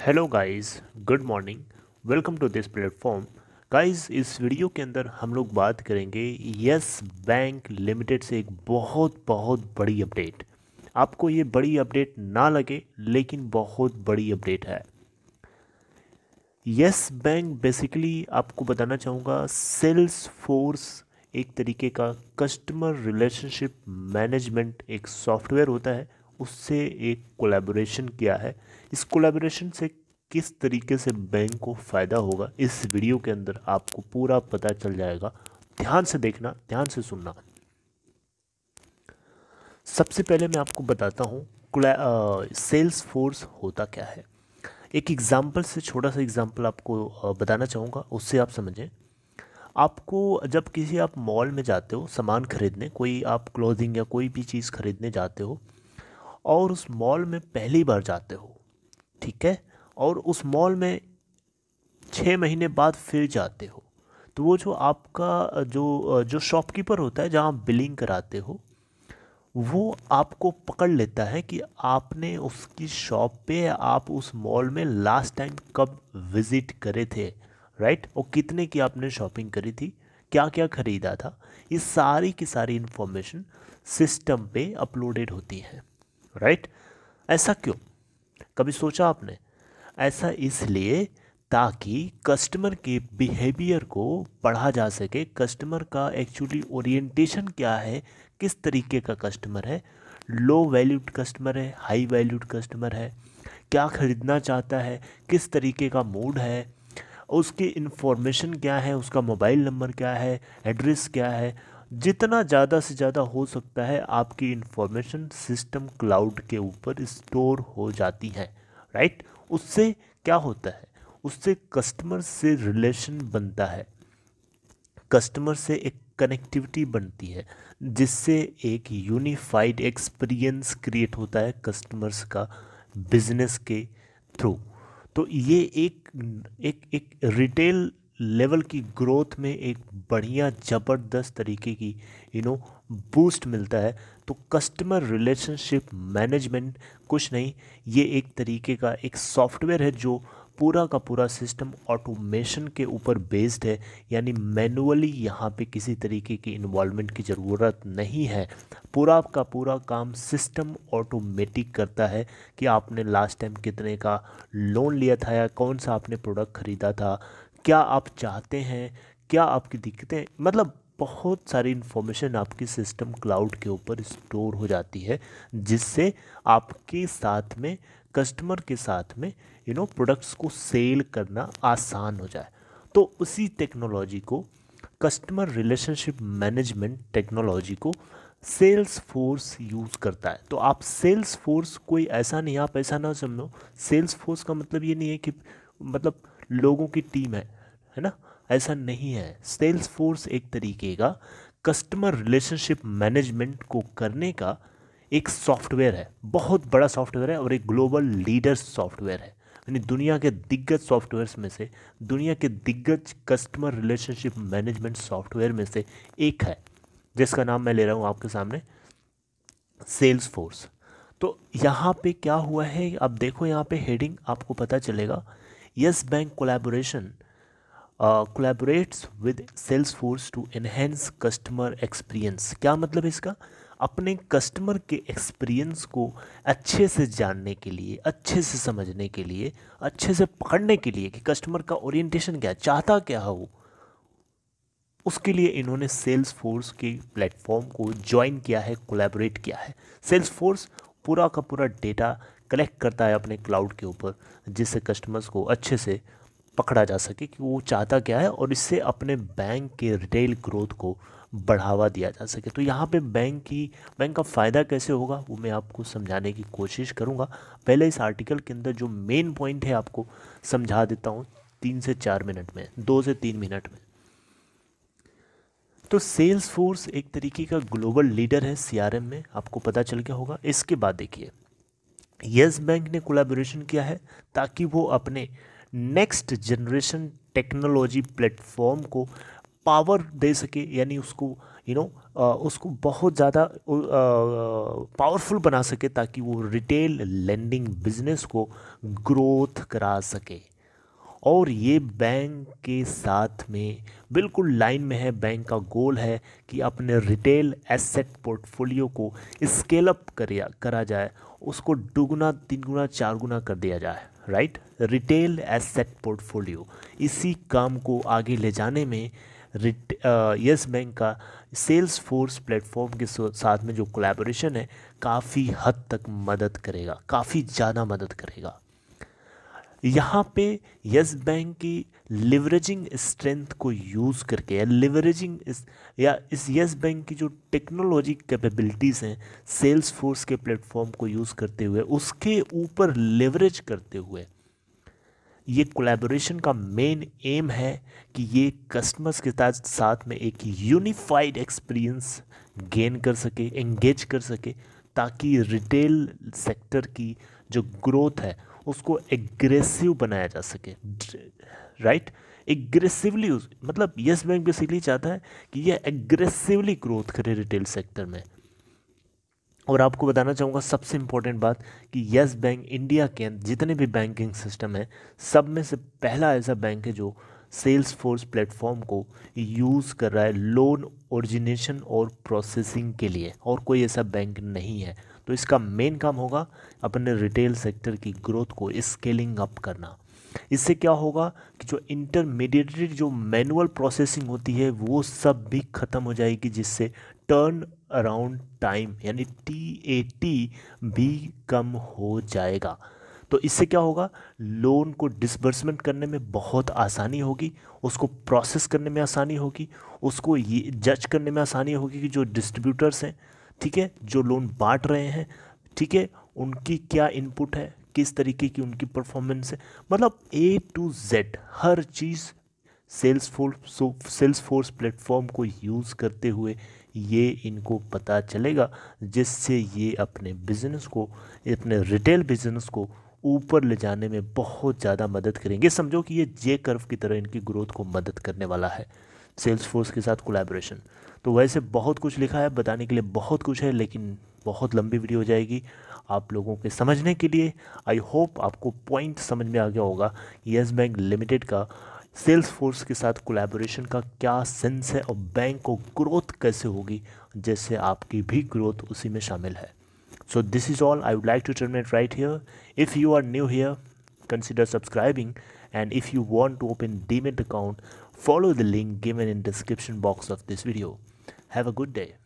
Hello guys good morning welcome to this platform guys इस video के अंदर हम लोग बात करेंगे यस बैंक लिमिटेड से एक बहुत बहुत बड़ी अपडेट आपको ये बड़ी अपडेट ना लगे लेकिन बहुत बड़ी अपडेट है यस बैंक बेसिकली आपको बताना चाहूँगा सेल्स फोर्स एक तरीके का कस्टमर रिलेशनशिप मैनेजमेंट एक सॉफ्टवेयर होता है उससे एक कोलैबोरेशन किया है इस कोलैबोरेशन से किस तरीके से बैंक को फ़ायदा होगा इस वीडियो के अंदर आपको पूरा पता चल जाएगा ध्यान से देखना ध्यान से सुनना सबसे पहले मैं आपको बताता हूँ सेल्स फोर्स होता क्या है एक एग्ज़ाम्पल से छोटा सा एग्ज़ाम्पल आपको बताना चाहूँगा उससे आप समझें आपको जब किसी आप मॉल में जाते हो सामान खरीदने कोई आप क्लोथिंग या कोई भी चीज़ खरीदने जाते हो और उस मॉल में पहली बार जाते हो ठीक है और उस मॉल में छः महीने बाद फिर जाते हो तो वो जो आपका जो जो शॉपकीपर होता है जहाँ बिलिंग कराते हो वो आपको पकड़ लेता है कि आपने उसकी शॉप पे आप उस मॉल में लास्ट टाइम कब विज़िट करे थे राइट और कितने की आपने शॉपिंग करी थी क्या क्या ख़रीदा था ये सारी की सारी इन्फॉर्मेशन सिस्टम पे अपलोडेड होती है राइट ऐसा क्यों कभी सोचा आपने ऐसा इसलिए ताकि कस्टमर के बिहेवियर को पढ़ा जा सके कस्टमर का एक्चुअली ओरिएंटेशन क्या है किस तरीके का कस्टमर है लो वैल्यूड कस्टमर है हाई वैल्यूड कस्टमर है क्या ख़रीदना चाहता है किस तरीके का मूड है उसकी इन्फॉर्मेशन क्या है उसका मोबाइल नंबर क्या है एड्रेस क्या है जितना ज़्यादा से ज़्यादा हो सकता है आपकी इन्फॉर्मेशन सिस्टम क्लाउड के ऊपर स्टोर हो जाती है राइट उससे क्या होता है उससे कस्टमर से रिलेशन बनता है कस्टमर से एक कनेक्टिविटी बनती है जिससे एक यूनिफाइड एक्सपीरियंस क्रिएट होता है कस्टमर्स का बिजनेस के थ्रू तो ये एक एक एक रिटेल लेवल की ग्रोथ में एक बढ़िया ज़बरदस्त तरीके की यू नो बूस्ट मिलता है तो कस्टमर रिलेशनशिप मैनेजमेंट कुछ नहीं ये एक तरीके का एक सॉफ्टवेयर है जो पूरा का पूरा सिस्टम ऑटोमेशन के ऊपर बेस्ड है यानी मैनुअली यहाँ पे किसी तरीके की इन्वॉल्वमेंट की ज़रूरत नहीं है पूरा का पूरा काम सिस्टम ऑटोमेटिक करता है कि आपने लास्ट टाइम कितने का लोन लिया था या कौन सा आपने प्रोडक्ट ख़रीदा था क्या आप चाहते हैं क्या आपकी दिक्कतें मतलब बहुत सारी इन्फॉर्मेशन आपकी सिस्टम क्लाउड के ऊपर स्टोर हो जाती है जिससे आपके साथ में कस्टमर के साथ में यू नो प्रोडक्ट्स को सेल करना आसान हो जाए तो उसी टेक्नोलॉजी को कस्टमर रिलेशनशिप मैनेजमेंट टेक्नोलॉजी को सेल्स फोर्स यूज़ करता है तो आप सेल्स फोर्स कोई ऐसा नहीं आप ऐसा ना समझो सेल्स फोर्स का मतलब ये नहीं है कि मतलब लोगों की टीम है है ना ऐसा नहीं है सेल्स फोर्स एक तरीके का कस्टमर रिलेशनशिप मैनेजमेंट को करने का एक सॉफ्टवेयर है बहुत बड़ा सॉफ्टवेयर है और एक ग्लोबल लीडर सॉफ्टवेयर है यानी दुनिया के दिग्गज सॉफ्टवेयर में से दुनिया के दिग्गज कस्टमर रिलेशनशिप मैनेजमेंट सॉफ्टवेयर में से एक है जिसका नाम मैं ले रहा हूँ आपके सामने सेल्स फोर्स तो यहाँ पे क्या हुआ है आप देखो यहाँ पे हेडिंग आपको पता चलेगा Yes Bank collaboration uh, collaborates with Salesforce to enhance customer experience. क्या मतलब है इसका अपने कस्टमर के एक्सपीरियंस को अच्छे से जानने के लिए अच्छे से समझने के लिए अच्छे से पकड़ने के लिए कि कस्टमर का ओरिएंटेशन क्या चाहता क्या है वो उसके लिए इन्होंने सेल्स फोर्स के प्लेटफॉर्म को ज्वाइन किया है कोलैबोरेट किया है सेल्स फोर्स पूरा का पूरा डेटा कलेक्ट करता है अपने क्लाउड के ऊपर जिससे कस्टमर्स को अच्छे से पकड़ा जा सके कि वो चाहता क्या है और इससे अपने बैंक के रिटेल ग्रोथ को बढ़ावा दिया जा सके तो यहाँ पे बैंक की बैंक का फ़ायदा कैसे होगा वो मैं आपको समझाने की कोशिश करूँगा पहले इस आर्टिकल के अंदर जो मेन पॉइंट है आपको समझा देता हूँ तीन से चार मिनट में दो से तीन मिनट में तो सेल्स फोर्स एक तरीके का ग्लोबल लीडर है सीआरएम में आपको पता चल गया होगा इसके बाद देखिए येस बैंक ने कोलाबोरेशन किया है ताकि वो अपने नेक्स्ट जनरेशन टेक्नोलॉजी प्लेटफॉर्म को पावर दे सके यानी उसको यू you नो know, उसको बहुत ज़्यादा पावरफुल बना सके ताकि वो रिटेल लेंडिंग बिजनेस को ग्रोथ करा सके और ये बैंक के साथ में बिल्कुल लाइन में है बैंक का गोल है कि अपने रिटेल एसेट पोर्टफोलियो को स्केल अप करा जाए उसको दुगुना तीन गुना चार गुना कर दिया जाए राइट रिटेल एसेट पोर्टफोलियो इसी काम को आगे ले जाने में रिट यस बैंक का सेल्स फोर्स प्लेटफॉर्म के साथ में जो कोलेबोरेशन है काफ़ी हद तक मदद करेगा काफ़ी ज़्यादा मदद करेगा यहाँ पे यस बैंक की लिवरेजिंग स्ट्रेंथ को यूज़ करके या लिवरेजिंग इस या इस यस बैंक की जो टेक्नोलॉजी कैपेबिलिटीज़ हैं सेल्स फोर्स के प्लेटफॉर्म को यूज़ करते हुए उसके ऊपर लेवरेज करते हुए ये कोलैबोरेशन का मेन एम है कि ये कस्टमर्स के साथ साथ में एक यूनिफाइड एक्सपीरियंस गेन कर सके एंगेज कर सके ताकि रिटेल सेक्टर की जो ग्रोथ है उसको एग्रेसिव बनाया जा सके राइट एग्रेसिवली मतलब येस बैंक बेसिकली चाहता है कि यह एग्रेसिवली ग्रोथ करे रिटेल सेक्टर में और आपको बताना चाहूँगा सबसे इम्पोर्टेंट बात कि यस बैंक इंडिया के जितने भी बैंकिंग सिस्टम है सब में से पहला ऐसा बैंक है जो सेल्स फोर्स प्लेटफॉर्म को यूज़ कर रहा है लोन ओरिजिनेशन और प्रोसेसिंग के लिए और कोई ऐसा बैंक नहीं है तो इसका मेन काम होगा अपने रिटेल सेक्टर की ग्रोथ को स्केलिंग अप करना इससे क्या होगा कि जो इंटरमीडिएटेड जो मैनुअल प्रोसेसिंग होती है वो सब भी ख़त्म हो जाएगी जिससे टर्न अराउंड टाइम यानी टी ए टी भी कम हो जाएगा तो इससे क्या होगा लोन को डिसबर्समेंट करने में बहुत आसानी होगी उसको प्रोसेस करने में आसानी होगी उसको ये जज करने में आसानी होगी कि जो डिस्ट्रीब्यूटर्स हैं ठीक है जो लोन बांट रहे हैं ठीक है उनकी क्या इनपुट है किस तरीके की उनकी परफॉर्मेंस है मतलब ए टू जेड हर चीज़ Salesforce Salesforce platform को यूज़ करते हुए ये इनको पता चलेगा जिससे ये अपने बिजनेस को अपने रिटेल बिजनेस को ऊपर ले जाने में बहुत ज़्यादा मदद करेंगे समझो कि ये जे कर्व की तरह इनकी ग्रोथ को मदद करने वाला है सेल्स फोर्स के साथ कोलेब्रेशन तो वैसे बहुत कुछ लिखा है बताने के लिए बहुत कुछ है लेकिन बहुत लंबी वीडियो हो जाएगी आप लोगों के समझने के लिए आई होप आपको पॉइंट समझ में आ गया होगा येस बैंक लिमिटेड का सेल्स फोर्स के साथ कोलेबोरेशन का क्या सेंस है और बैंक को ग्रोथ कैसे होगी जैसे आपकी भी ग्रोथ उसी में शामिल है so this is all I would like to terminate right here if you are new here consider subscribing and if you want to open demat account Follow the link given in description box of this video. Have a good day.